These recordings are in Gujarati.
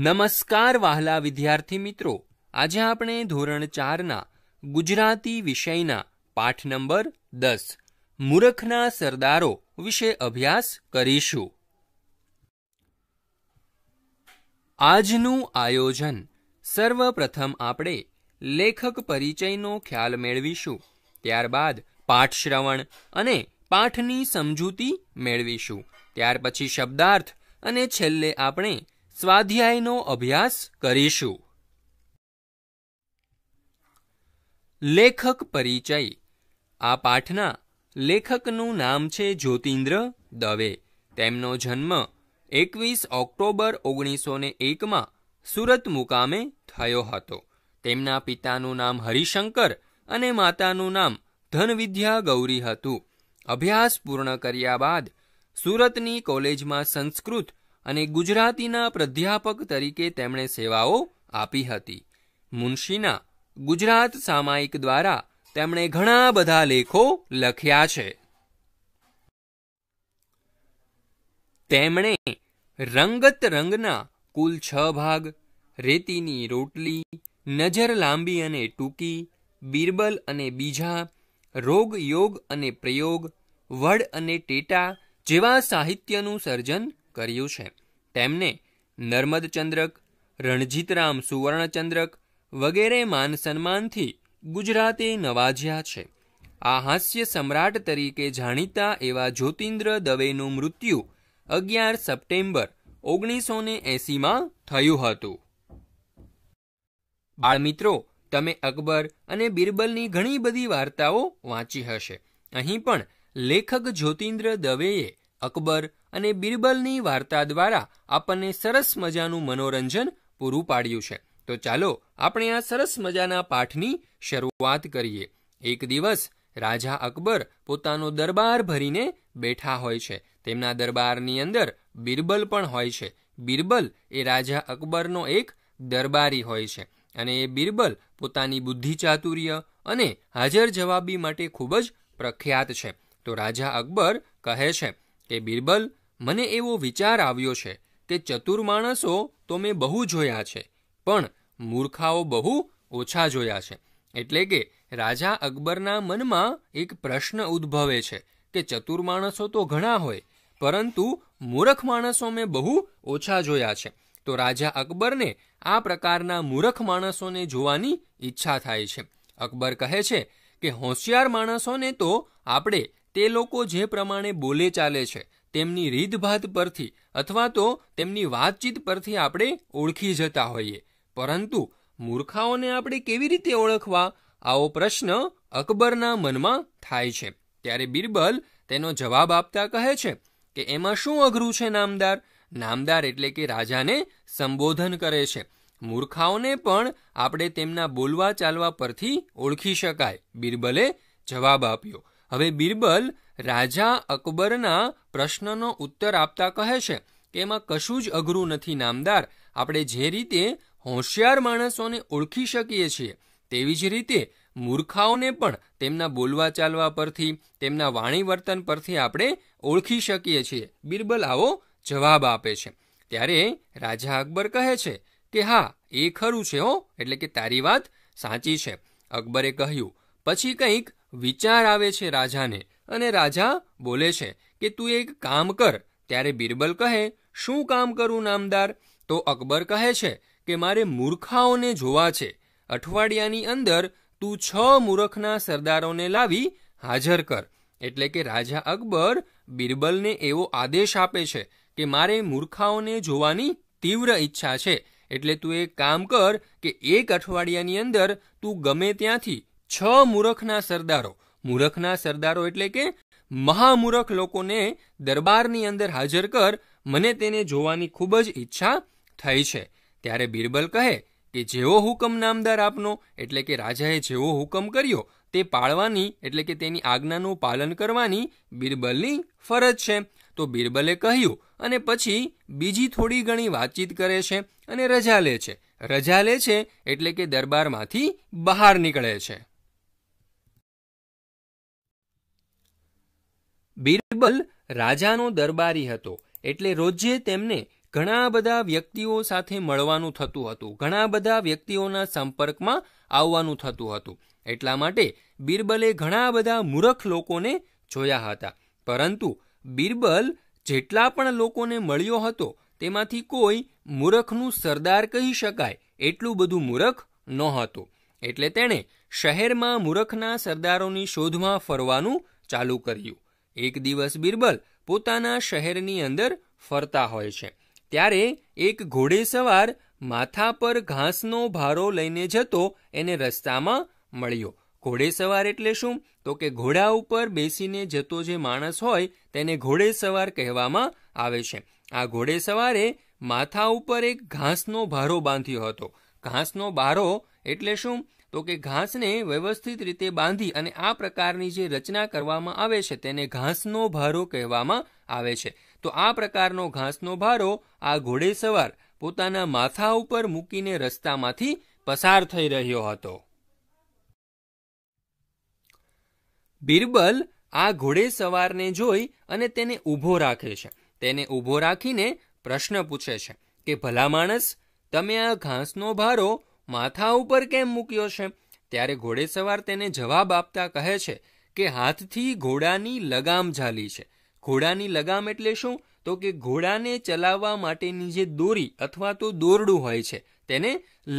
નમસ્કાર વહાલા વિદ્યાર્થી મિત્રો આજે આપણે ધોરણ ચારના ગુજરાતી વિષયના પાઠ નંબર દસ મૂરખના સરદારો વિશે અભ્યાસ કરીશું આજનું આયોજન સર્વપ્રથમ આપણે લેખક પરિચયનો ખ્યાલ મેળવીશું ત્યારબાદ પાઠશ્રવણ અને પાઠની સમજૂતી મેળવીશું ત્યાર પછી શબ્દાર્થ અને છેલ્લે આપણે સ્વાધ્યાયનો અભ્યાસ કરીશું લેખક પરિચય આ પાઠના લેખકનું નામ છે જ્યોતિન્દ્ર દવે તેમનો જન્મ એકવીસ ઓક્ટોબર ઓગણીસો ને એકમાં સુરત મુકામે થયો હતો તેમના પિતાનું નામ હરિશંકર અને માતાનું નામ ધનવિદ્યા ગૌરી હતું અભ્યાસ પૂર્ણ કર્યા બાદ સુરતની કોલેજમાં સંસ્કૃત અને ગુજરાતીના પ્રાધ્યાપક તરીકે તેમણે સેવાઓ આપી હતી મુનશીના ગુજરાત સામાયિક દ્વારા તેમણે ઘણા બધા લેખો લખ્યા છે તેમણે રંગત રંગના કુલ છ ભાગ રેતીની રોટલી નજર લાંબી અને ટૂંકી બિરબલ અને બીજા રોગ યોગ અને પ્રયોગ વડ અને ટેટા જેવા સાહિત્યનું સર્જન કર્યું છે તેમને નર્મદચંદ્રક રણજીતરામ સુવર્ણચંદ્રક વગેરે માન સન્માનથી ગુજરાતે નવાજ્યા છે આ હાસ્ય સમ્રાટ તરીકે જાણીતા એવા જ્યોતિન્દ્ર દવેનું મૃત્યુ અગિયાર સપ્ટેમ્બર ઓગણીસો ને એંસીમાં થયું હતું બાળમિત્રો તમે અકબર અને બિરબલની ઘણી બધી વાર્તાઓ વાંચી હશે અહીં પણ લેખક જ્યોતિન્દ્ર દવેએ અકબર અને બિરબલની વાર્તા દ્વારા આપણને સરસ મજાનું મનોરંજન પૂરું પાડ્યું છે તો ચાલો આપણે આ સરસ મજાના પાઠની શરૂઆત કરીએ એક દિવસ રાજા અકબર પોતાનો દરબાર ભરીને બેઠા હોય છે તેમના દરબારની અંદર બિરબલ પણ હોય છે બિરબલ એ રાજા અકબરનો એક દરબારી હોય છે અને એ બિરબલ પોતાની બુદ્ધિ ચાતુર્ય અને હાજર જવાબી માટે ખૂબ જ પ્રખ્યાત છે તો રાજા અકબર કહે છે કે બિરબલ મને એવો વિચાર આવ્યો છે કે ચતુર માણસો તો મેં બહુ જોયા છે પણ મૂર્ખાઓ બહુ ઓછા જોયા છે એટલે કે રાજા અકબરના મનમાં એક પ્રશ્ન ઉદ્ભવે છે કે ચતુર માણસો તો ઘણા હોય પરંતુ મૂરખ માણસો મેં બહુ ઓછા જોયા છે તો રાજા અકબરને આ પ્રકારના મૂરખ માણસોને જોવાની ઈચ્છા થાય છે અકબર કહે છે કે હોશિયાર માણસોને તો આપણે તે લોકો જે પ્રમાણે બોલે ચાલે છે તેમની રીતભાત પરથી અથવા તો તેમની વાતચીત પરથી આપણે ઓળખી જતા હોઈએ પરંતુ મૂર્ખાઓને આપણે કેવી રીતે ઓળખવા આવો પ્રશ્ન અકબરના મનમાં થાય છે ત્યારે બિરબલ તેનો જવાબ આપતા કહે છે કે એમાં શું અઘરું છે નામદાર નામદાર એટલે કે રાજાને સંબોધન કરે છે મૂર્ખાઓને પણ આપણે તેમના બોલવા ચાલવા પરથી ઓળખી શકાય બિરબલે જવાબ આપ્યો હવે બિરબલ રાજા અકબરના પ્રશ્નનો ઉત્તર આપતા કહે છે કે એમાં કશું જ અઘરું નથી નામદાર આપણે જે રીતે હોશિયાર માણસોને ઓળખી શકીએ છીએ તેવી જ રીતે મૂર્ખાઓને પણ તેમના બોલવા ચાલવા પરથી તેમના વાણી વર્તન પરથી આપણે ઓળખી શકીએ છીએ બિરબલ આવો જવાબ આપે છે ત્યારે રાજા અકબર કહે છે કે હા એ ખરું છે હો એટલે કે તારી વાત સાચી છે અકબરે કહ્યું પછી કંઈક વિચાર આવે છે રાજાને અને રાજા બોલે છે કે તું એક કામ કર ત્યારે બિરબલ કહે શું કામ કરું નામદાર તો અકબર કહે છે કે મારે મૂર્ખાઓને જોવા છે અઠવાડિયાની અંદર તું છ મૂર્ખના સરદારોને લાવી હાજર કર એટલે કે રાજા અકબર બિરબલને એવો આદેશ આપે છે કે મારે મૂર્ખાઓને જોવાની તીવ્ર ઈચ્છા છે એટલે તું એક કામ કર કે એક અઠવાડિયાની અંદર તું ગમે ત્યાંથી છ મૂરખના સરદારો મૂરખના સરદારો એટલે કે મહામૂરખ લોકોને દરબારની અંદર હાજર કર મને તેને જોવાની ખૂબ જ ઈચ્છા થઈ છે ત્યારે બિરબલ કહે કે જેવો હુકમ નામદાર આપનો એટલે કે રાજાએ જેવો હુકમ કર્યો તે પાળવાની એટલે કે તેની આજ્ઞાનું પાલન કરવાની બિરબલની ફરજ છે તો બિરબલે કહ્યું અને પછી બીજી થોડી ઘણી વાતચીત કરે છે અને રજા લે છે રજા લે છે એટલે કે દરબારમાંથી બહાર નીકળે છે બિરબલ રાજાનો દરબારી હતો એટલે રોજે તેમને ઘણા બધા વ્યક્તિઓ સાથે મળવાનું થતું હતું ઘણા બધા વ્યક્તિઓના સંપર્કમાં આવવાનું થતું હતું એટલા માટે બિરબલે ઘણા બધા મૂરખ લોકોને જોયા હતા પરંતુ બિરબલ જેટલા પણ લોકોને મળ્યો હતો તેમાંથી કોઈ મૂરખનું સરદાર કહી શકાય એટલું બધું મૂરખ નહોતું એટલે તેણે શહેરમાં મૂરખના સરદારોની શોધમાં ફરવાનું ચાલુ કર્યું એક દિવસ બિરબલ પોતાના શહેરની અંદર ફરતા હોય છે ત્યારે એક ઘોડેસવાર માથા પર ઘાસનો ભારો લઈને જતો એને રસ્તામાં મળ્યો ઘોડેસવાર એટલે શું તો કે ઘોડા ઉપર બેસીને જતો જે માણસ હોય તેને ઘોડેસવાર કહેવામાં આવે છે આ ઘોડેસવારે માથા ઉપર એક ઘાસનો ભારો બાંધ્યો હતો ઘાસનો ભારો એટલે શું તો કે ઘાસને વ્યવસ્થિત રીતે બાંધી અને આ પ્રકારની જે રચના કરવામાં આવે છે તેને ઘાસનો ભારો કહેવામાં આવે છે તો આ પ્રકારનો ઘાસનો ભારો આ ઘોડેસવાર પોતાના માથા ઉપર મૂકીને રસ્તામાંથી પસાર થઈ રહ્યો હતો બિરબલ આ ઘોડે સવારને જોઈ અને તેને ઊભો રાખે છે તેને ઊભો રાખીને પ્રશ્ન પૂછે છે કે ભલા માણસ તમે આ ઘાસનો ભારો માથા ઉપર કેમ મૂક્યો છે ત્યારે ઘોડેસવાર તેને જવાબ આપતા કહે છે કે હાથથી ઘોડાની લગામ ઝાલી છે ઘોડાની લગામ એટલે શું તો કે ઘોડાને ચલાવવા માટેની જે દોરી અથવા તો દોરડું હોય છે તેને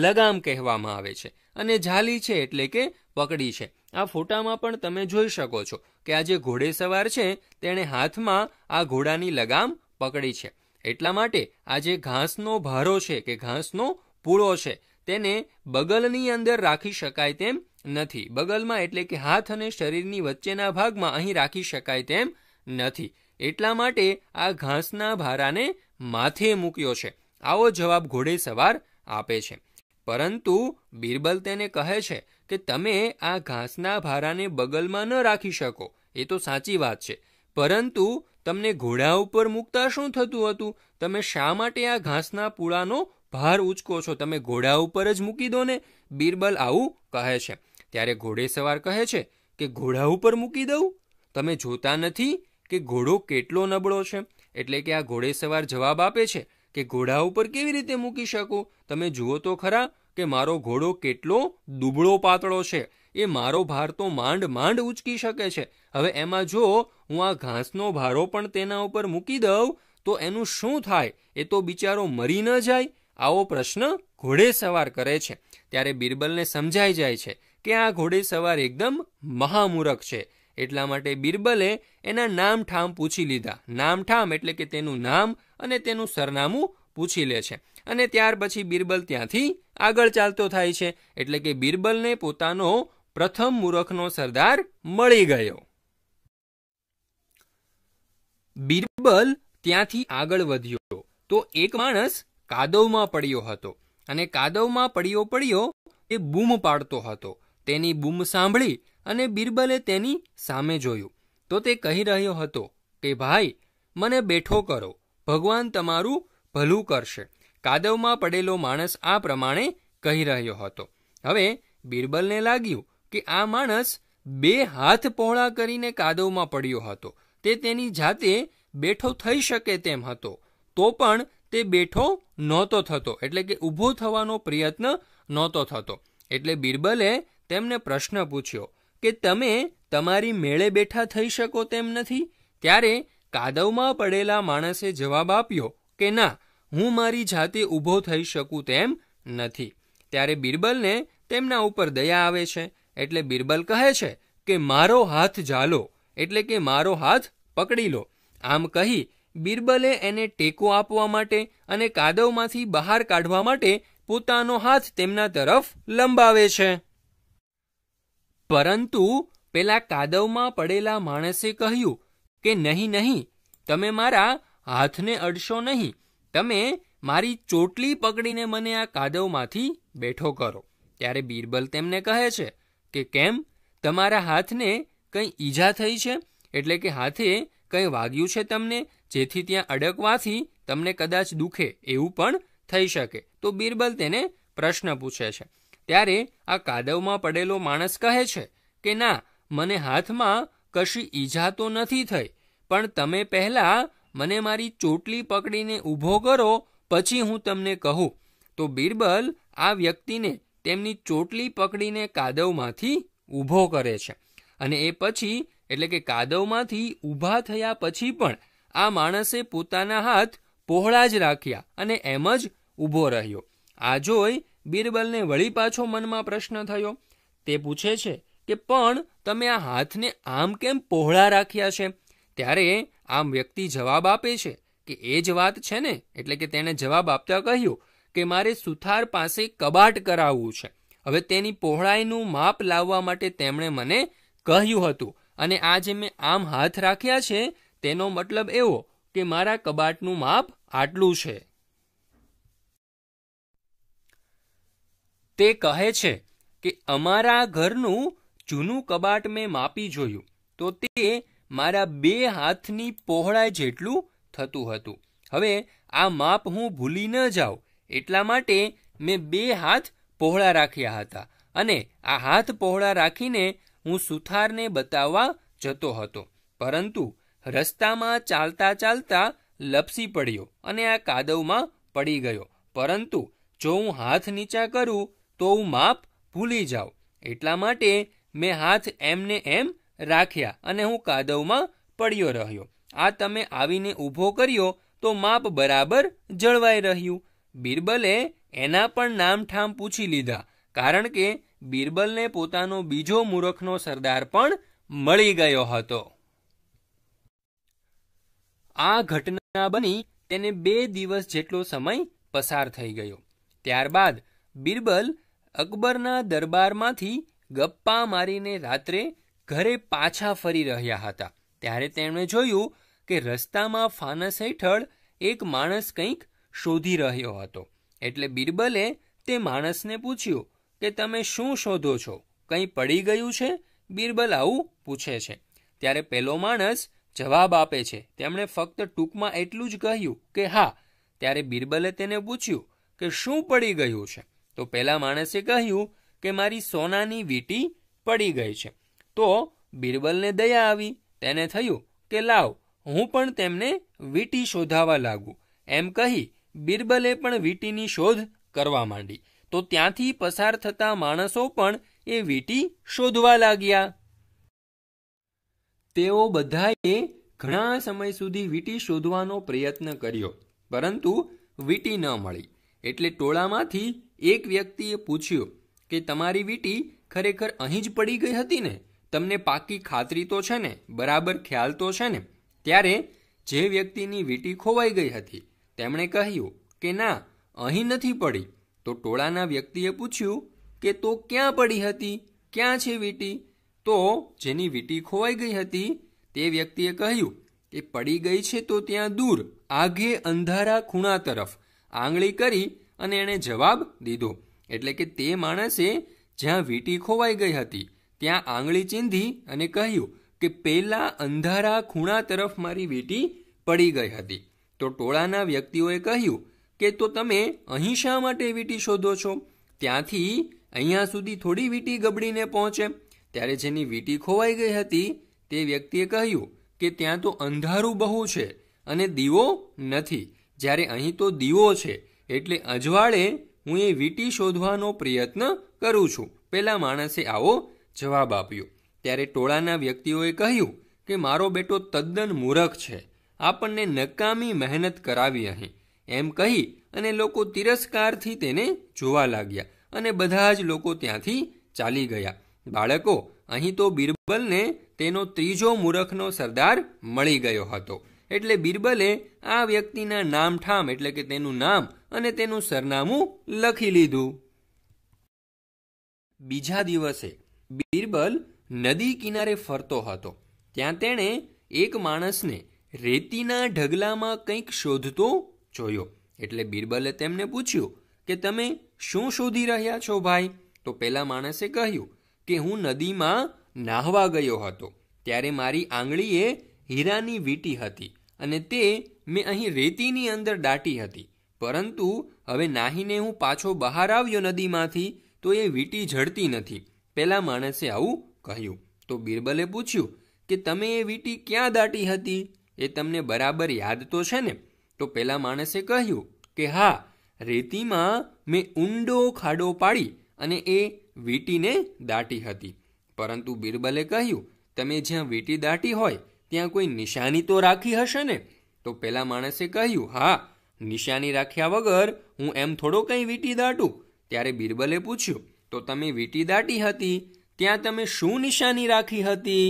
લગામ કહેવામાં આવે છે અને ઝાલી છે એટલે કે પકડી છે આ ફોટામાં પણ તમે જોઈ શકો છો કે આ જે ઘોડેસવાર છે તેણે હાથમાં આ ઘોડાની લગામ પકડી છે એટલા માટે આ જે ઘાસનો ભારો છે કે ઘાસનો પૂળો છે તેને બગલની અંદર રાખી શકાય તેમ નથી બગલમાં એટલે કે હાથ અને શરીરની વચ્ચેના ભાગમાં અહીં રાખી શકાય તેમ નથી એટલા માટે આ ઘાસના ભારાને માથે મૂક્યો છે આવો જવાબ ઘોડે સવાર આપે છે પરંતુ બિરબલ તેને કહે છે કે તમે આ ઘાસના ભારાને બગલમાં ન રાખી શકો એ તો સાચી વાત છે પરંતુ તમને ઘોડા ઉપર મૂકતા શું થતું હતું તમે શા માટે આ ઘાસના પૂળાનો ભાર ઉચકો છો તમે ઘોડા ઉપર જ મૂકી દો ને બિરબલ આવું કહે છે ત્યારે ઘોડેસવાર કહે છે કે ઘોડા ઉપર મૂકી દઉં તમે જોતા નથી કે ઘોડો કેટલો નબળો છે એટલે કે આ ઘોડેસવાર જવાબ આપે છે કે ઘોડા ઉપર કેવી રીતે મૂકી શકું તમે જુઓ તો ખરા કે મારો ઘોડો કેટલો દુબળો પાતળો છે એ મારો ભાર તો માંડ માંડ ઉચકી શકે છે હવે એમાં જો હું આ ઘાસનો ભારો પણ તેના ઉપર મૂકી દઉં તો એનું શું થાય એ તો બિચારો મરી ન જાય આવો પ્રશ્ન ઘોડેસવાર કરે છે ત્યારે બિરબલને સમજાઈ જાય છે કે આ ઘોડે સવાર એકદમ મહામૂરખ છે એટલા માટે બિરબલે એના નામ ઠામ પૂછી લીધા નામ ઠામ એટલે કે તેનું નામ અને તેનું સરનામું પૂછી લે છે અને ત્યાર પછી બિરબલ ત્યાંથી આગળ ચાલતો થાય છે એટલે કે બિરબલને પોતાનો પ્રથમ મૂરખનો સરદાર મળી ગયો બિરબલ ત્યાંથી આગળ વધ્યો તો એક માણસ કાદવમાં પડ્યો હતો અને કાદવમાં પડ્યો પડ્યો એ બૂમ પાડતો હતો તેની બૂમ સાંભળી અને બિરબલે તેની સામે જોયું તો તે કહી રહ્યો હતો કે ભાઈ મને બેઠો કરો ભગવાન તમારું ભલું કરશે કાદવમાં પડેલો માણસ આ પ્રમાણે કહી રહ્યો હતો હવે બિરબલને લાગ્યું કે આ માણસ બે હાથ પહોળા કરીને કાદવમાં પડ્યો હતો તે તેની જાતે બેઠો થઈ શકે તેમ હતો તો પણ તે બેઠો નહોતો થતો એટલે કે ઊભો થવાનો પ્રયત્ન નહોતો થતો એટલે બિરબલે તેમને પ્રશ્ન પૂછ્યો કે તમે તમારી મેળે બેઠા થઈ શકો તેમ નથી ત્યારે કાદવમાં પડેલા માણસે જવાબ આપ્યો કે ના હું મારી જાતે ઊભો થઈ શકું તેમ નથી ત્યારે બિરબલને તેમના ઉપર દયા આવે છે એટલે બિરબલ કહે છે કે મારો હાથ ઝાલો એટલે કે મારો હાથ પકડી લો આમ કહી બિરબલે એને ટેકો આપવા માટે અને કાદવમાંથી બહાર કાઢવા માટે પોતાનો હાથ તેમના તરફ લંબાવે છે પરંતુ પેલા કાદવમાં પડેલા માણસે કહ્યું કે નહીં નહીં તમે મારા હાથને અડશો નહીં તમે મારી ચોટલી પકડીને મને આ કાદવમાંથી બેઠો કરો ત્યારે બિરબલ તેમને કહે છે કે કેમ તમારા હાથને કંઈ ઈજા થઈ છે એટલે કે હાથે કંઈ વાગ્યું છે તમને જેથી ત્યાં અડકવાથી તમને કદાચ દુખે એવું પણ થઈ શકે તો બિરબલ તેને પ્રશ્ન પૂછે છે ત્યારે આ કાદવમાં પડેલો માણસ કહે છે કે ના મને હાથમાં કશી ઈજા તો નથી થઈ પણ તમે પહેલાં મને મારી ચોટલી પકડીને ઊભો કરો પછી હું તમને કહું તો બિરબલ આ વ્યક્તિને તેમની ચોટલી પકડીને કાદવમાંથી ઊભો કરે છે અને એ પછી એટલે કે કાદવમાંથી ઊભા થયા પછી પણ આ માણસે પોતાના હાથ પહોળા જ રાખ્યા અને એમ જ ઊભો રહ્યો આ જોઈ બિરબલને વળી પાછો મનમાં પ્રશ્ન થયો તે પૂછે છે કે પણ તમે આ હાથને આમ કેમ પહોળા રાખ્યા છે ત્યારે આમ વ્યક્તિ જવાબ આપે છે કે એ જ વાત છે ને એટલે કે તેણે જવાબ આપતા કહ્યું કે મારે સુથાર પાસે કબાટ કરાવવું છે હવે તેની પહોળાઈનું માપ લાવવા માટે તેમણે મને કહ્યું હતું અને આ જે મેં આમ હાથ રાખ્યા છે તેનો મતલબ એવો કે મારા કબાટનું માપ આટલું છે તે કહે છે કે અમારા ઘરનું જૂનું કબાટ મેં માપી જોયું તો તે મારા બે હાથની પહોળાઈ જેટલું થતું હતું હવે આ માપ હું ભૂલી ન જાઉં એટલા માટે મેં બે હાથ પહોળા રાખ્યા હતા અને આ હાથ પહોળા રાખીને હું સુથારને બતાવવા જતો હતો પરંતુ રસ્તામાં ચાલતા ચાલતા લપસી પડ્યો અને આ કાદવમાં પડી ગયો પરંતુ જો હું હાથ નીચા કરું તો હું માપ ભૂલી જાઉં એટલા માટે મેં હાથ એમને એમ રાખ્યા અને હું કાદવમાં પડ્યો રહ્યો આ તમે આવીને ઊભો કર્યો તો માપ બરાબર જળવાઈ રહ્યું બિરબલે એના પણ નામઠામ પૂછી લીધા કારણ કે બિરબલને પોતાનો બીજો મૂરખનો સરદાર પણ મળી ગયો હતો આ ઘટના બની તેને બે દિવસ જેટલો સમય પસાર થઈ ગયો ત્યારબાદ બિરબલ અકબરના દરબારમાંથી ગપ્પા મારીને રાત્રે ઘરે પાછા ફરી રહ્યા હતા ત્યારે તેમણે જોયું કે રસ્તામાં ફાનસ હેઠળ એક માણસ કંઈક શોધી રહ્યો હતો એટલે બિરબલે તે માણસને પૂછ્યું કે તમે શું શોધો છો કંઈ પડી ગયું છે બિરબલ આવું પૂછે છે ત્યારે પેલો માણસ જવાબ આપે છે તેમણે ફક્ત ટૂંકમાં એટલું જ કહ્યું કે હા ત્યારે બિરબલે તેને પૂછ્યું કે શું પડી ગયું છે તો પેલા માણસે કહ્યું કે મારી સોનાની વીટી પડી ગઈ છે તો બિરબલને દયા આવી તેને થયું કે લાવ હું પણ તેમને વીટી શોધાવા લાગુ એમ કહી બિરબલે પણ વીટીની શોધ કરવા માંડી તો ત્યાંથી પસાર થતા માણસો પણ એ વીટી શોધવા લાગ્યા તેઓ બધાએ ઘણા સમય સુધી વીંટી શોધવાનો પ્રયત્ન કર્યો પરંતુ વીંટી ન મળી એટલે ટોળામાંથી એક વ્યક્તિએ પૂછ્યું કે તમારી વીંટી ખરેખર અહીં જ પડી ગઈ હતી ને તમને પાકી ખાતરી તો છે ને બરાબર ખ્યાલ તો છે ને ત્યારે જે વ્યક્તિની વીંટી ખોવાઈ ગઈ હતી તેમણે કહ્યું કે ના અહીં નથી પડી તો ટોળાના વ્યક્તિએ પૂછ્યું કે તો ક્યાં પડી હતી ક્યાં છે વીંટી તો જેની વીંટી ખોવાઈ ગઈ હતી તે વ્યક્તિએ કહ્યું કે પડી ગઈ છે તો ત્યાં દૂર આગે અંધારા ખૂણા તરફ આંગળી કરી અને એણે જવાબ દીધો એટલે કે તે માણસે જ્યાં વીંટી ખોવાઈ ગઈ હતી ત્યાં આંગળી ચીંધી અને કહ્યું કે પેલા અંધારા ખૂણા તરફ મારી વીંટી પડી ગઈ હતી તો ટોળાના વ્યક્તિઓએ કહ્યું કે તો તમે અહીં શા માટે વીંટી શોધો છો ત્યાંથી અહીંયા સુધી થોડી વીંટી ગબડીને પહોંચે ત્યારે જેની વીટી ખોવાઈ ગઈ હતી તે વ્યક્તિએ કહ્યું કે ત્યાં તો અંધારું બહુ છે અને દીવો નથી જ્યારે અહીં તો દીવો છે એટલે અજવાળે હું એ વીટી શોધવાનો પ્રયત્ન કરું છું પેલા માણસે આવો જવાબ આપ્યો ત્યારે ટોળાના વ્યક્તિઓએ કહ્યું કે મારો બેટો તદ્દન મૂરખ છે આપણને નકામી મહેનત કરાવી અહીં એમ કહી અને લોકો તિરસ્કારથી તેને જોવા લાગ્યા અને બધા જ લોકો ત્યાંથી ચાલી ગયા બાળકો અહીં તો બિરબલને તેનો ત્રીજો મૂરખનો સરદાર મળી ગયો હતો એટલે બિરબલે આ વ્યક્તિના નામ ઠામ એટલે કે તેનું નામ અને તેનું સરનામું લખી લીધું બીજા દિવસે બિરબલ નદી કિનારે ફરતો હતો ત્યાં તેણે એક માણસને રેતીના ઢગલામાં કંઈક શોધતો જોયો એટલે બિરબલે તેમને પૂછ્યું કે તમે શું શોધી રહ્યા છો ભાઈ તો પેલા માણસે કહ્યું કે હું નદીમાં નાહવા ગયો હતો ત્યારે મારી આંગળીએ હીરાની વીંટી હતી અને તે મેં અહીં રેતીની અંદર દાટી હતી પરંતુ હવે નાહીને હું પાછો બહાર આવ્યો નદીમાંથી તો એ વીંટી ઝડતી નથી પેલા માણસે આવું કહ્યું તો બિરબલે પૂછ્યું કે તમે એ વીંટી ક્યાં દાટી હતી એ તમને બરાબર યાદ તો છે ને તો પેલા માણસે કહ્યું કે હા રેતીમાં મેં ઊંડો ખાડો પાડી અને એ વીંટીને દાટી હતી પરંતુ બિરબલે કહ્યું તમે જ્યાં વીંટી દાટી હોય ત્યાં કોઈ નિશાની તો રાખી હશે ને તો પેલા માણસે કહ્યું હા નિશાની રાખ્યા વગર હું એમ થોડો કંઈ વીંટી દાટું ત્યારે બિરબલે પૂછ્યું તો તમે વીંટી દાટી હતી ત્યાં તમે શું નિશાની રાખી હતી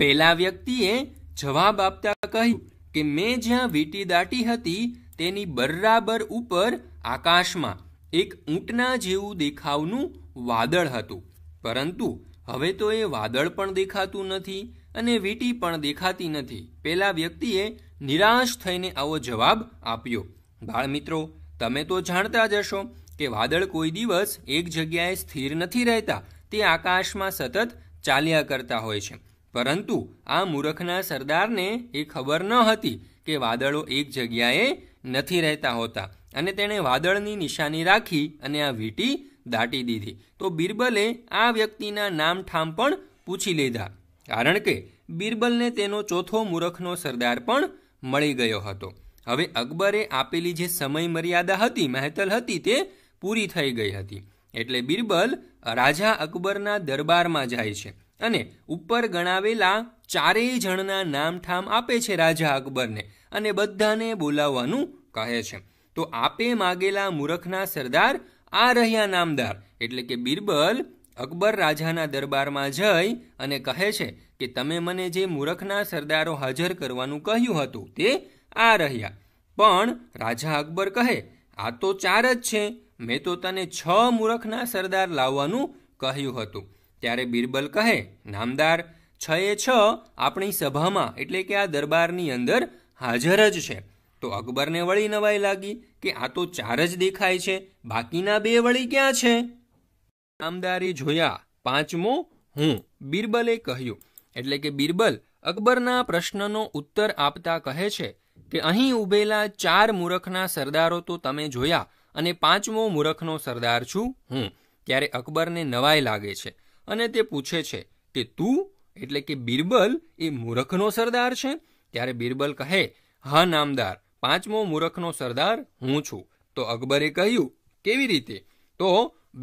પેલા વ્યક્તિએ જવાબ આપતા કહ્યું કે મેં જ્યાં વીંટી દાટી હતી તેની બરાબર ઉપર આકાશમાં એક ઊંટના જેવું દેખાવનું વાદળ હતું પરંતુ હવે તો એ વાદળ પણ દેખાતું નથી અને વીંટી પણ દેખાતી નથી પેલા વ્યક્તિએ નિરાશ થઈને આવો જવાબ આપ્યો બાળમિત્રો તમે તો જાણતા જ હશો કે વાદળ કોઈ દિવસ એક જગ્યાએ સ્થિર નથી રહેતા તે આકાશમાં સતત ચાલ્યા કરતા હોય છે પરંતુ આ મૂરખના સરદારને એ ખબર ન હતી કે વાદળો એક જગ્યાએ નથી રહેતા હોતા અને તેણે વાદળની નિશાની રાખી અને આ વીટી દાટી દીધી તો બિરબલે આ વ્યક્તિના નામ ઠામ પણ પૂછી લીધા કારણ કે બિરબલને તેનો ચોથો મૂરખનો સરદાર પણ મળી ગયો હતો હવે અકબરે આપેલી જે સમય મર્યાદા હતી મહેતલ હતી તે પૂરી થઈ ગઈ હતી એટલે બિરબલ રાજા અકબરના દરબારમાં જાય છે અને ઉપર ગણાવેલા ચારેય જણના નામઠામ આપે છે રાજા અકબરને અને બધાને બોલાવવાનું કહે છે તો આપે માગેલા મૂરખના સરદાર આ રહ્યા નામદાર એટલે કે બિરબલ અકબર રાજાના દરબારમાં જઈ અને કહે છે કે તમે મને જે મૂરખના સરદારો હાજર કરવાનું કહ્યું હતું તે આ રહ્યા પણ રાજા અકબર કહે આ તો ચાર જ છે મેં તો તને છ મૂરખના સરદાર લાવવાનું કહ્યું હતું ત્યારે બિરબલ કહે નામદાર છ એ છ આપણી સભામાં એટલે કે આ દરબારની અંદર હાજર જ છે તો અકબરને વળી નવાઈ લાગી કે આ તો ચાર જ દેખાય છે બાકીના બે વળી ક્યાં છે નામદારી જોયા પાંચમો હું બિરબલે કહ્યું એટલે કે બિરબલ અકબરના પ્રશ્નનો ઉત્તર આપતા કહે છે કે અહીં ઉભેલા ચાર મૂરખના સરદારો તો તમે જોયા અને પાંચમો મૂરખનો સરદાર છું હું ત્યારે અકબરને નવાઈ લાગે છે અને તે પૂછે છે કે તું એટલે કે બિરબલ એ મૂરખનો સરદાર છે ત્યારે બિરબલ કહે હા નામદાર પાંચમો મૂરખનો સરદાર હું છું તો અકબરે કહ્યું કેવી રીતે તો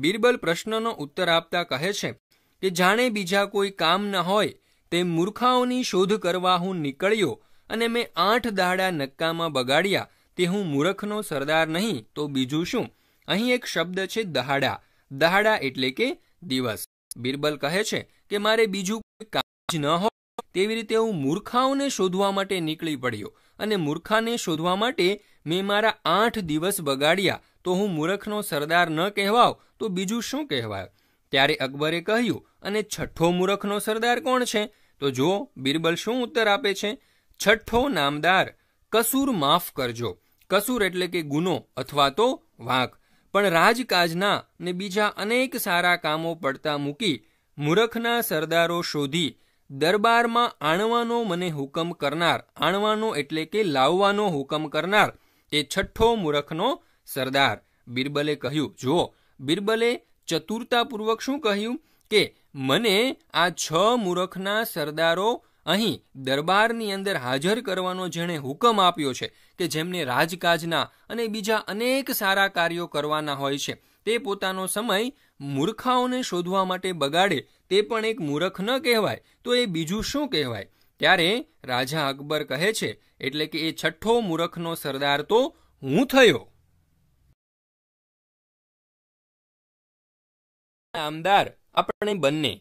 બિરબલ પ્રશ્નનો ઉત્તર આપતા કહે છે કે જાણે બીજા કોઈ કામ ન હોય તે મૂર્ખાઓની શોધ કરવા હું નીકળ્યો અને મેં આઠ દાડા નક્કામાં બગાડ્યા તે હું મૂરખનો સરદાર નહીં તો બીજું શું અહીં એક શબ્દ છે દહાડા દહાડા એટલે કે દિવસ બિરબલ કહે છે કે મારે બીજું કોઈ કામ જ ન હોય તેવી રીતે હું મૂર્ખાઓને શોધવા માટે નીકળી પડ્યો અને મૂર્ખાને શોધવા માટે મેં મારા આઠ દિવસ બગાડ્યા તો હું મૂર્ખનો સરદાર ન કહેવાવ તો બીજું શું કહેવાય ત્યારે અકબરે કહ્યું અને છઠ્ઠો મૂર્ખનો સરદાર કોણ છે તો જો બિરબલ શું ઉત્તર આપે છે છઠ્ઠો નામદાર કસૂર માફ કરજો કસૂર એટલે કે ગુનો અથવા તો વાંક પણ રાજકાજના ને બીજા અનેક સારા કામો પડતા મૂકી મૂરખના સરદારો શોધી દરબારમાં આણવાનો મને હુકમ કરનાર આણવાનો એટલે કે લાવવાનો હુકમ કરનાર તે છઠ્ઠો મૂરખનો સરદાર બિરબલે કહ્યું જુઓ બિરબલે ચતુરતાપૂર્વક શું કહ્યું કે મને આ છ મૂરખના સરદારો અહીં દરબારની અંદર હાજર કરવાનો જેણે હુકમ આપ્યો છે કે જેમને રાજકાજના અને બીજા અનેક સારા કાર્યો કરવાના હોય છે તે પોતાનો સમય મૂર્ખાઓને શોધવા માટે બગાડે તે પણ એક મૂર્ખ ન કહેવાય તો એ બીજું શું કહેવાય ત્યારે રાજા અકબર કહે છે એટલે કે એ છઠ્ઠો મૂર્ખનો સરદાર તો હું થયો આમદાર આપણે બંને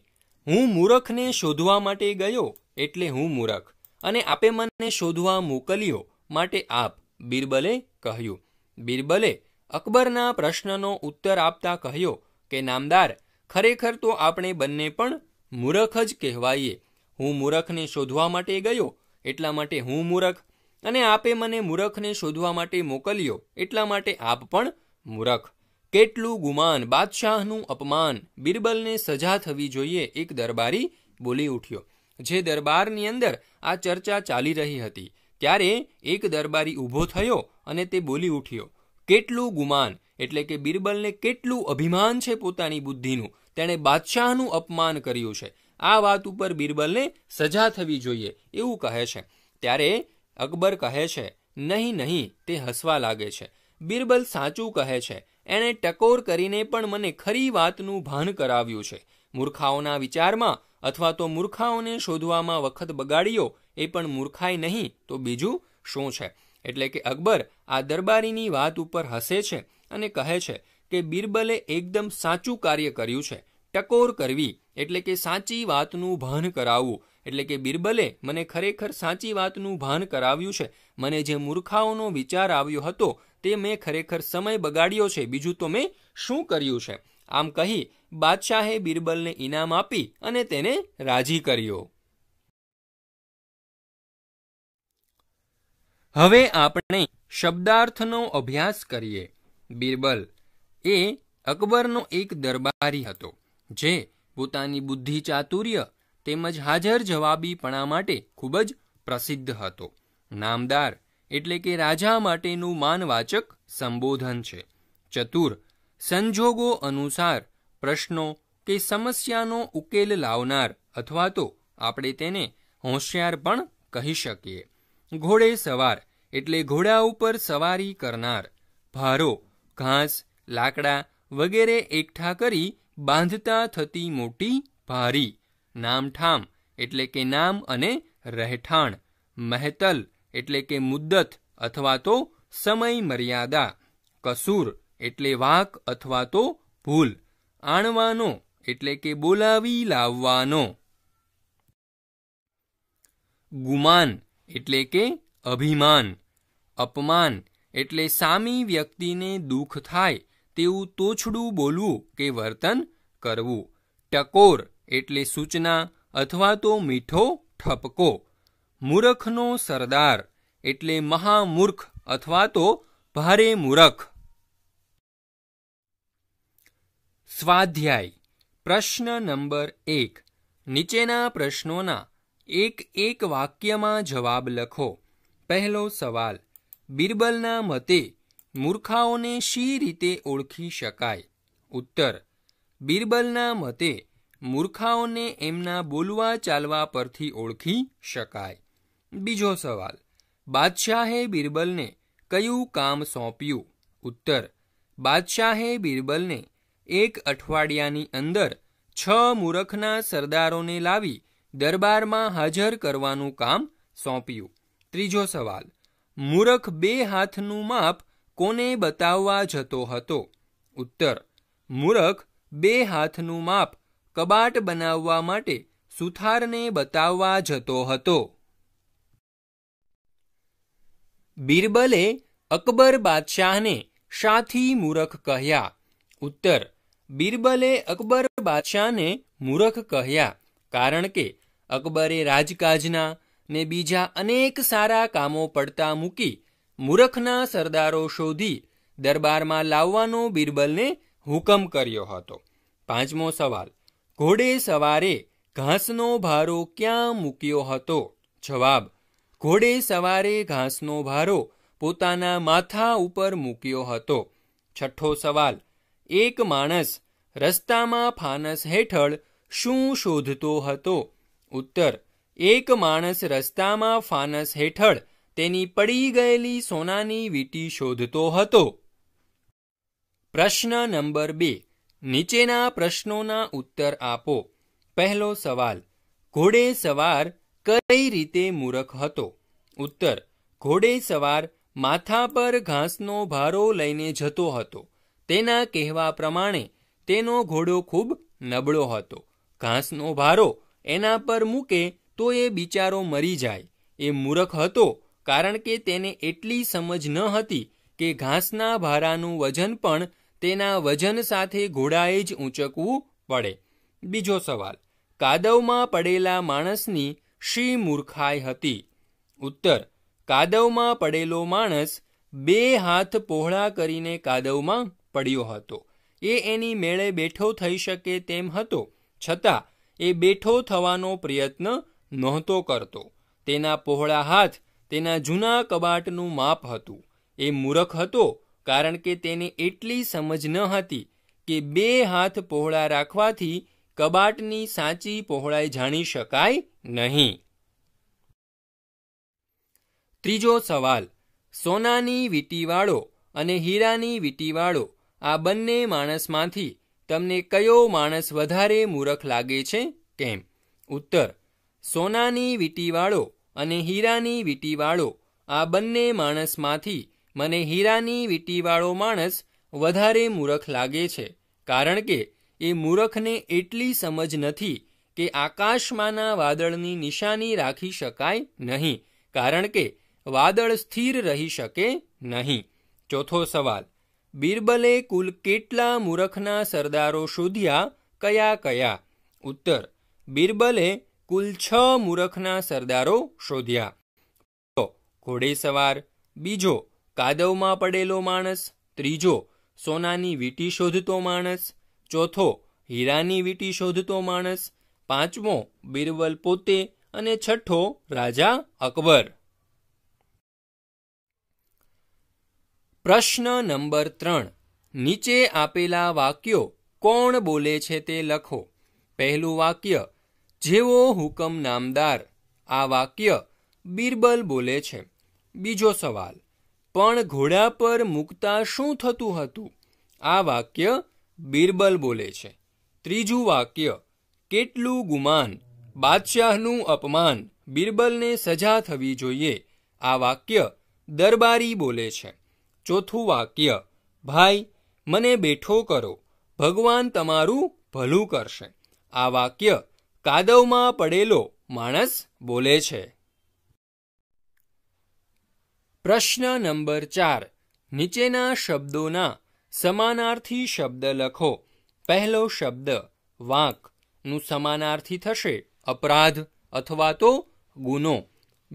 હું મૂરખને શોધવા માટે ગયો એટલે હું મૂરખ અને આપે મને શોધવા મોકલ્યો માટે આપ બિરબલે કહ્યું બિરબલે અકબરના પ્રશ્નનો ઉત્તર આપતા કહ્યો કે નામદાર ખરેખર તો આપણે બંને પણ મૂરખ જ કહેવાઈએ હું મૂરખને શોધવા માટે ગયો એટલા માટે હું મૂરખ અને આપે મને મૂરખને શોધવા માટે મોકલ્યો એટલા માટે આપ પણ મૂરખ કેટલું ગુમાન બાદશાહનું અપમાન બિરબલને સજા થવી જોઈએ એક દરબારી બોલી ઉઠ્યો જે દરબારની અંદર આ ચર્ચા ચાલી રહી હતી ત્યારે એક દરબારી ઊભો થયો અને તે બોલી ઉઠ્યો કેટલું ગુમાન એટલે કે બિરબલને કેટલું અભિમાન છે પોતાની બુદ્ધિનું તેણે બાદશાહનું અપમાન કર્યું છે આ વાત ઉપર બિરબલને સજા થવી જોઈએ એવું કહે છે ત્યારે અકબર કહે છે નહીં નહીં તે હસવા લાગે છે બિરબલ સાચું કહે છે એણે ટકોર કરીને પણ મને ખરી વાતનું ભાન કરાવ્યું છે મૂર્ખાઓના વિચારમાં અથવા તો મૂર્ખાઓને શોધવામાં વખત બગાડ્યો એ પણ મૂર્ખાઈ નહીં તો બીજું શું છે એટલે કે અકબર આ દરબારીની વાત ઉપર હસે છે અને કહે છે કે બિરબલે એકદમ સાચું કાર્ય કર્યું છે ટકોર કરવી એટલે કે સાચી વાતનું ભાન કરાવવું એટલે કે બિરબલે મને ખરેખર સાચી વાતનું ભાન કરાવ્યું છે મને જે મૂર્ખાઓનો વિચાર આવ્યો હતો તે મેં ખરેખર સમય બગાડ્યો છે બીજું તો મેં શું કર્યું છે આમ કહી બાદશાહે બિરબલને ઇનામ આપી અને તેને રાજી કર્યો હવે આપણે શબ્દાર્થનો અભ્યાસ કરીએ બિરબલ એ અકબરનો એક દરબારી હતો જે પોતાની બુદ્ધિ ચાતુર્ય તેમજ હાજર જવાબીપણા માટે ખૂબ જ પ્રસિદ્ધ હતો નામદાર એટલે કે રાજા માટેનું માનવાચક સંબોધન છે ચતુર સંજોગો અનુસાર પ્રશ્નો કે સમસ્યાનો ઉકેલ લાવનાર અથવા તો આપણે તેને હોશિયાર પણ કહી શકીએ ઘોડે સવાર એટલે ઘોડા ઉપર સવારી કરનાર ભારો ઘાસ લાકડા વગેરે એકઠા કરી બાંધતા થતી મોટી ભારી નામઠામ એટલે કે નામ અને રહેઠાણ મહેતલ એટલે કે મુદ્દત અથવા તો સમય મર્યાદા કસૂર એટલે વાક અથવા તો ભૂલ આણવાનો એટલે કે બોલાવી લાવવાનો ગુમાન એટલે કે અભિમાન અપમાન એટલે સામી વ્યક્તિને દુઃખ થાય તેવું તોછડું બોલવું કે વર્તન કરવું ટકોર એટલે સૂચના અથવા તો મીઠો ઠપકો મૂરખનો સરદાર એટલે મહામૂર્ખ અથવા તો ભારે મૂરખ સ્વાધ્યાય પ્રશ્ન નંબર એક નીચેના પ્રશ્નોના એક એક વાક્યમાં જવાબ લખો પહેલો સવાલ બિરબલના મતે મૂર્ખાઓને શી રીતે ઓળખી શકાય ઉત્તર બિરબલના મતે મૂર્ખાઓને એમના બોલવા ચાલવા પરથી ઓળખી શકાય બીજો સવાલ બાદશાહે બિરબલને કયું કામ સોંપ્યું ઉત્તર બાદશાહે બિરબલને એક અઠવાડિયાની અંદર છ મૂરખના સરદારોને લાવી દરબારમાં હાજર કરવાનું કામ સોંપ્યું ત્રીજો સવાલ મૂરખ બે હાથનું માપ કોને બતાવવા જતો હતો ઉત્તર મૂરખ બે હાથનું માપ કબાટ બનાવવા માટે સુથારને બતાવવા જતો હતો બિરબલે અકબર બાદશાહને શાથી મૂરખ કહ્યા ઉત્તર બિરબલે અકબર બાદશાહને મૂરખ કહ્યા કારણ કે અકબરે રાજકાજના ને બીજા અનેક સારા કામો પડતા મૂકી મૂરખના સરદારો શોધી દરબારમાં લાવવાનો બિરબલને હુકમ કર્યો હતો પાંચમો સવાલ ઘોડે સવારે ઘાસનો ભારો ક્યાં મૂક્યો હતો જવાબ ઘોડે સવારે ઘાસનો ભારો પોતાના માથા ઉપર મૂક્યો હતો છઠ્ઠો સવાલ એક માણસ રસ્તામાં ફાનસ હેઠળ શું શોધતો હતો ઉત્તર એક માણસ રસ્તામાં ફાનસ હેઠળ તેની પડી ગયેલી સોનાની વીટી શોધતો હતો પ્રશ્ન નંબર બે નીચેના પ્રશ્નોના ઉત્તર આપો પહેલો સવાલ ઘોડે સવાર કઈ રીતે મૂરખ હતો ઉત્તર ઘોડે સવાર માથા પર ઘાસનો ભારો લઈને જતો હતો તેના કહેવા પ્રમાણે તેનો ઘોડો ખૂબ નબળો હતો ઘાસનો ભારો એના પર મૂકે તો એ બિચારો મરી જાય એ મૂરખ હતો કારણ કે તેને એટલી સમજ ન હતી કે ઘાસના ભારાનું વજન પણ તેના વજન સાથે ઘોડાએ જ ઊંચકવું પડે બીજો સવાલ કાદવમાં પડેલા માણસની શી મૂર્ખાઈ હતી ઉત્તર કાદવમાં પડેલો માણસ બે હાથ પહોળા કરીને કાદવમાં પડ્યો હતો એ એની મેળે બેઠો થઈ શકે તેમ હતો છતાં એ બેઠો થવાનો પ્રયત્ન નહોતો કરતો તેના પહોળા હાથ તેના જૂના કબાટનું માપ હતું એ મૂરખ હતો કારણ કે તેને એટલી સમજ ન હતી કે બે હાથ પહોળા રાખવાથી કબાટની સાચી પહોળાઈ જાણી શકાય નહીં ત્રીજો સવાલ સોનાની વીંટીવાળો અને હીરાની વીંટીવાળો આ બંને માણસમાંથી તમને કયો માણસ વધારે મૂરખ લાગે છે કેમ ઉત્તર સોનાની વીટીવાળો અને હીરાની વીટીવાળો આ બંને માણસમાંથી મને હીરાની વીટીવાળો માણસ વધારે મૂરખ લાગે છે કારણ કે એ મૂરખને એટલી સમજ નથી કે આકાશમાંના વાદળની નિશાની રાખી શકાય નહીં કારણ કે વાદળ સ્થિર રહી શકે નહીં ચોથો સવાલ બિરબલે કુલ કેટલા મૂરખના સરદારો શોધ્યા કયા કયા ઉત્તર બિરબલે કુલ છ મૂરખના સરદારો શોધ્યા ઘોડેસવાર બીજો કાદવમાં પડેલો માણસ ત્રીજો સોનાની વીટી શોધતો માણસ ચોથો હીરાની વીટી શોધતો માણસ પાંચમો બિરબલ પોતે અને છઠ્ઠો રાજા અકબર પ્રશ્ન નંબર ત્રણ નીચે આપેલા વાક્યો કોણ બોલે છે તે લખો પહેલું વાક્ય જેવો હુકમ નામદાર આ વાક્ય બિરબલ બોલે છે બીજો સવાલ પણ ઘોડા પર મૂકતા શું થતું હતું આ વાક્ય બિરબલ બોલે છે ત્રીજું વાક્ય કેટલું ગુમાન બાદશાહનું અપમાન બિરબલને સજા થવી જોઈએ આ વાક્ય દરબારી બોલે છે ચોથું વાક્ય ભાઈ મને બેઠો કરો ભગવાન તમારું ભલું કરશે આ વાક્ય કાદવમાં પડેલો માણસ બોલે છે પ્રશ્ન નંબર ચાર નીચેના શબ્દોના સમાનાર્થી શબ્દ લખો પહેલો શબ્દ વાંકનું સમાનાર્થી થશે અપરાધ અથવા તો ગુનો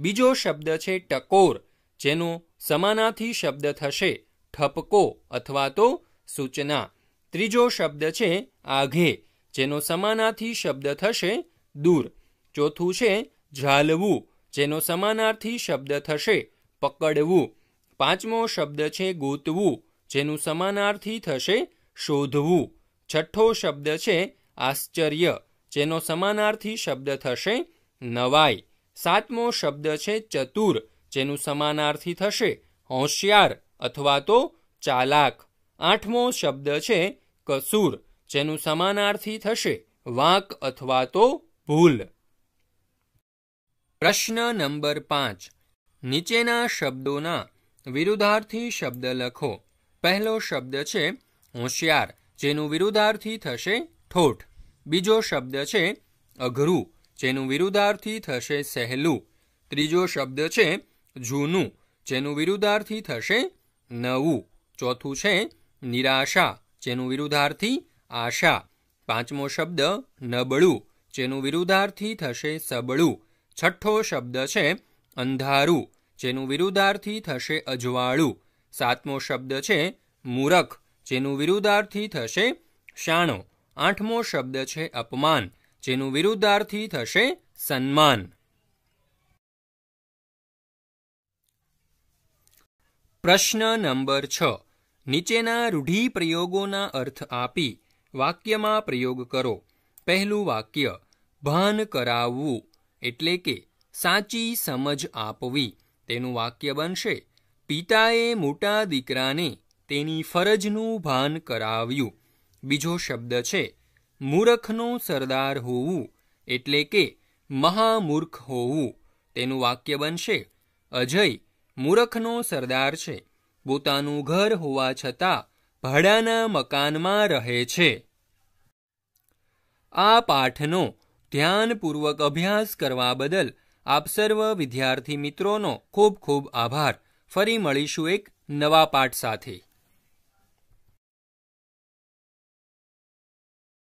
બીજો શબ્દ છે ટકોર જેનો સમાનાથી શબ્દ થશે ઠપકો અથવા તો સૂચના ત્રીજો શબ્દ છે આઘે જેનો સમાનાર્થી શબ્દ થશે દૂર ચોથું છે ઝાલવું જેનો સમાનાર્થી શબ્દ થશે પકડવું પાંચમો શબ્દ છે ગોતવું જેનું સમાનાર્થી થશે શોધવું છઠ્ઠો શબ્દ છે આશ્ચર્ય જેનો સમાનાર્થી શબ્દ થશે નવાઈ સાતમો શબ્દ છે ચતુર જેનું સમાનાર્થી થશે હોશિયાર અથવા તો ચાલાક આઠમો શબ્દ છે કસૂર જેનું સમાનાર્થી થશે વાંક અથવા તો ભૂલ પ્રશ્ન નંબર પાંચ નીચેના શબ્દોના વિરુદ્ધાર્થી શબ્દ લખો પહેલો શબ્દ છે હોશિયાર જેનું વિરુદ્ધાર્થી થશે ઠોઠ બીજો શબ્દ છે અઘરું જેનું વિરુદ્ધાર્થી થશે સહેલું ત્રીજો શબ્દ છે જૂનું જેનું વિરુદ્ધાર્થી થશે નવું ચોથું છે નિરાશા જેનું વિરુદ્ધાર્થી આશા પાંચમો શબ્દ નબળું જેનું વિરુદ્ધાર્થી થશે સબળું છઠ્ઠો શબ્દ છે અંધારું જેનું વિરુદ્ધાર્થી થશે અજવાળું સાતમો શબ્દ છે મૂરખ જેનું વિરુદ્ધાર્થી થશે શાણો આઠમો શબ્દ છે અપમાન જેનું વિરુદ્ધાર્થી થશે સન્માન પ્રશ્ન નંબર છ નીચેના રૂઢિપ્રયોગોના અર્થ આપી વાક્યમાં પ્રયોગ કરો પહેલું વાક્ય ભાન કરાવવું એટલે કે સાચી સમજ આપવી તેનું વાક્ય બનશે પિતાએ મોટા દીકરાને તેની ફરજનું ભાન કરાવ્યું બીજો શબ્દ છે મૂરખનો સરદાર હોવું એટલે કે મહામૂર્ખ હોવું તેનું વાક્ય બનશે અજય મૂરખનો સરદાર છે પોતાનું ઘર હોવા છતાં ભાડાના મકાનમાં રહે છે આ પાઠનો ધ્યાનપૂર્વક અભ્યાસ કરવા બદલ આપ સર્વ વિદ્યાર્થી મિત્રોનો ખૂબ ખૂબ આભાર ફરી મળીશું એક નવા પાઠ સાથે